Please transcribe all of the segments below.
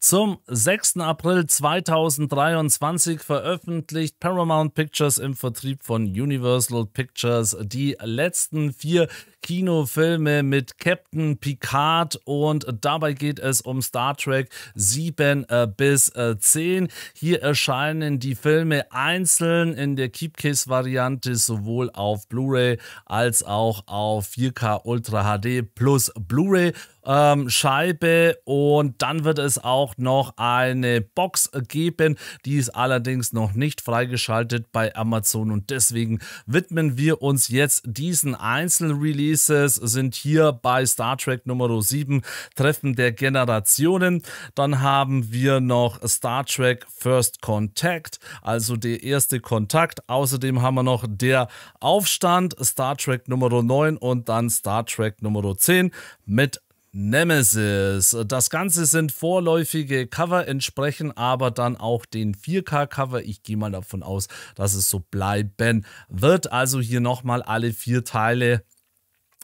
Zum 6. April 2023 veröffentlicht Paramount Pictures im Vertrieb von Universal Pictures die letzten vier Kinofilme mit Captain Picard und dabei geht es um Star Trek 7 äh, bis 10. Äh, Hier erscheinen die Filme einzeln in der Keepcase-Variante sowohl auf Blu-ray als auch auf 4K Ultra HD plus Blu-ray ähm, Scheibe und dann wird es auch noch eine Box geben. Die ist allerdings noch nicht freigeschaltet bei Amazon und deswegen widmen wir uns jetzt diesen Einzelreleases, sind hier bei Star Trek Nummer 7, Treffen der Generationen. Dann haben wir noch Star Trek First Contact, also der erste Kontakt. Außerdem haben wir noch der Aufstand, Star Trek Nummer 9 und dann Star Trek Nummer 10 mit Nemesis. Das Ganze sind vorläufige Cover, entsprechen aber dann auch den 4K-Cover. Ich gehe mal davon aus, dass es so bleiben wird. Also hier nochmal alle vier Teile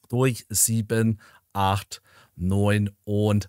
durch 7, 8, 9 und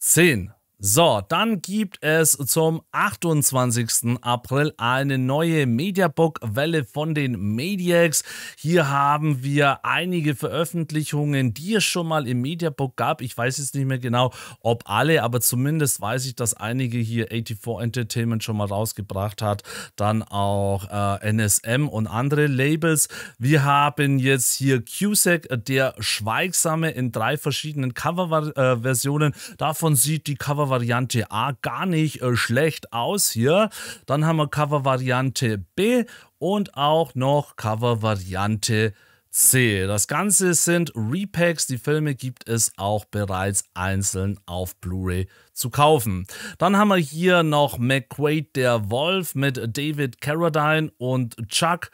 10. So, dann gibt es zum 28. April eine neue Mediabook-Welle von den Mediacs. Hier haben wir einige Veröffentlichungen, die es schon mal im Mediabook gab. Ich weiß jetzt nicht mehr genau, ob alle, aber zumindest weiß ich, dass einige hier 84 Entertainment schon mal rausgebracht hat. Dann auch äh, NSM und andere Labels. Wir haben jetzt hier Cusack, der Schweigsame in drei verschiedenen Coverversionen. Äh, Davon sieht die Cover Cover-Variante A gar nicht äh, schlecht aus hier. Dann haben wir Covervariante B und auch noch Covervariante C. Das Ganze sind Repacks. Die Filme gibt es auch bereits einzeln auf Blu-ray zu kaufen. Dann haben wir hier noch McQuaid der Wolf mit David Carradine und Chuck.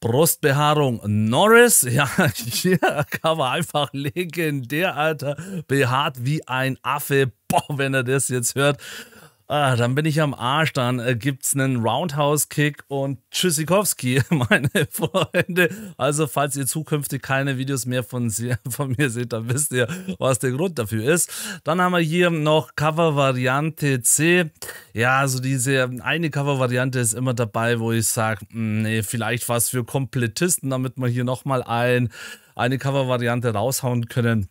Brustbehaarung Norris. Ja, hier kann man einfach legendär, Alter. Behaart wie ein Affe boah, wenn er das jetzt hört, ah, dann bin ich am Arsch. Dann äh, gibt es einen Roundhouse-Kick und Tschüssikowski, meine Freunde. Also, falls ihr zukünftig keine Videos mehr von, von mir seht, dann wisst ihr, was der Grund dafür ist. Dann haben wir hier noch Cover-Variante C. Ja, also diese eine Cover-Variante ist immer dabei, wo ich sage, hm, nee, vielleicht was für Komplettisten, damit wir hier nochmal ein, eine Cover-Variante raushauen können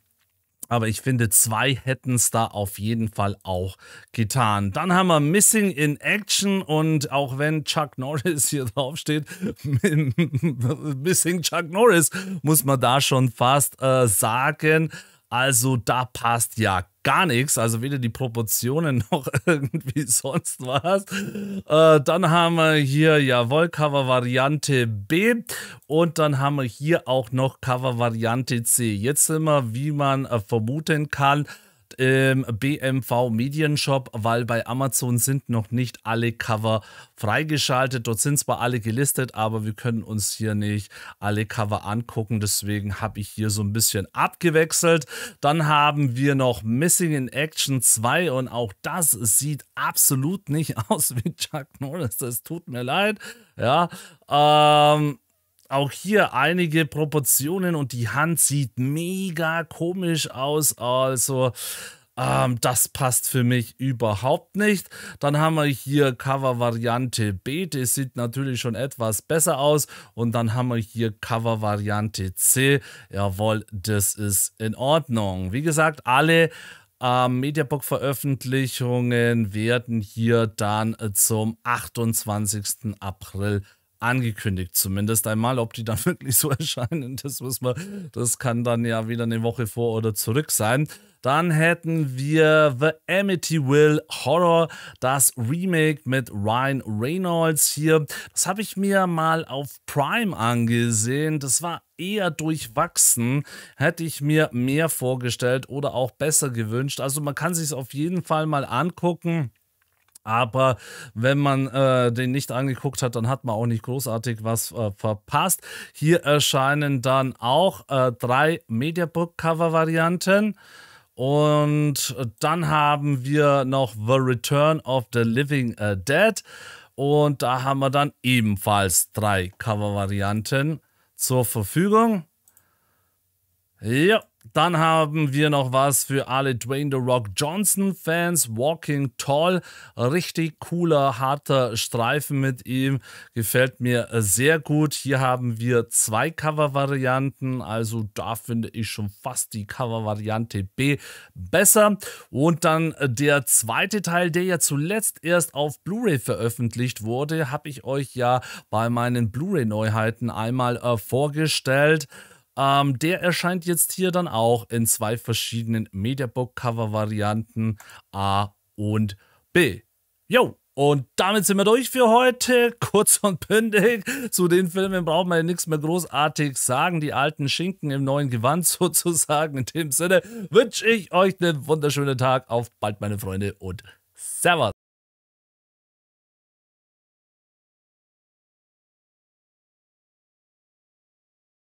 aber ich finde, zwei hätten es da auf jeden Fall auch getan. Dann haben wir Missing in Action und auch wenn Chuck Norris hier draufsteht, Missing Chuck Norris, muss man da schon fast äh, sagen, also da passt ja gar nichts, also weder die Proportionen noch irgendwie sonst was. Äh, dann haben wir hier, jawohl, Cover-Variante B und dann haben wir hier auch noch Cover-Variante C. Jetzt sind wir, wie man äh, vermuten kann, im BMV Medienshop, weil bei Amazon sind noch nicht alle Cover freigeschaltet. Dort sind zwar alle gelistet, aber wir können uns hier nicht alle Cover angucken. Deswegen habe ich hier so ein bisschen abgewechselt. Dann haben wir noch Missing in Action 2 und auch das sieht absolut nicht aus wie Chuck Norris. Das tut mir leid. Ja, ähm, auch hier einige Proportionen und die Hand sieht mega komisch aus. Also, ähm, das passt für mich überhaupt nicht. Dann haben wir hier Cover-Variante B, das sieht natürlich schon etwas besser aus. Und dann haben wir hier Cover-Variante C. Jawohl, das ist in Ordnung. Wie gesagt, alle ähm, Mediabook-Veröffentlichungen werden hier dann zum 28. April veröffentlicht angekündigt zumindest einmal. Ob die dann wirklich so erscheinen, das muss man, das kann dann ja wieder eine Woche vor oder zurück sein. Dann hätten wir The Amity Will Horror, das Remake mit Ryan Reynolds hier. Das habe ich mir mal auf Prime angesehen. Das war eher durchwachsen. Hätte ich mir mehr vorgestellt oder auch besser gewünscht. Also man kann sich es auf jeden Fall mal angucken. Aber wenn man äh, den nicht angeguckt hat, dann hat man auch nicht großartig was äh, verpasst. Hier erscheinen dann auch äh, drei Mediabook-Cover-Varianten. Und dann haben wir noch The Return of the Living äh, Dead. Und da haben wir dann ebenfalls drei Cover-Varianten zur Verfügung. Ja, dann haben wir noch was für alle Dwayne The Rock Johnson Fans. Walking Tall. Richtig cooler, harter Streifen mit ihm. Gefällt mir sehr gut. Hier haben wir zwei Cover-Varianten. Also da finde ich schon fast die Cover-Variante B besser. Und dann äh, der zweite Teil, der ja zuletzt erst auf Blu-ray veröffentlicht wurde, habe ich euch ja bei meinen Blu-ray-Neuheiten einmal äh, vorgestellt. Ähm, der erscheint jetzt hier dann auch in zwei verschiedenen Mediabook-Cover-Varianten A und B. Jo, Und damit sind wir durch für heute. Kurz und bündig. Zu den Filmen brauchen wir ja nichts mehr großartig sagen. Die alten Schinken im neuen Gewand sozusagen. In dem Sinne wünsche ich euch einen wunderschönen Tag. Auf bald, meine Freunde, und Servus.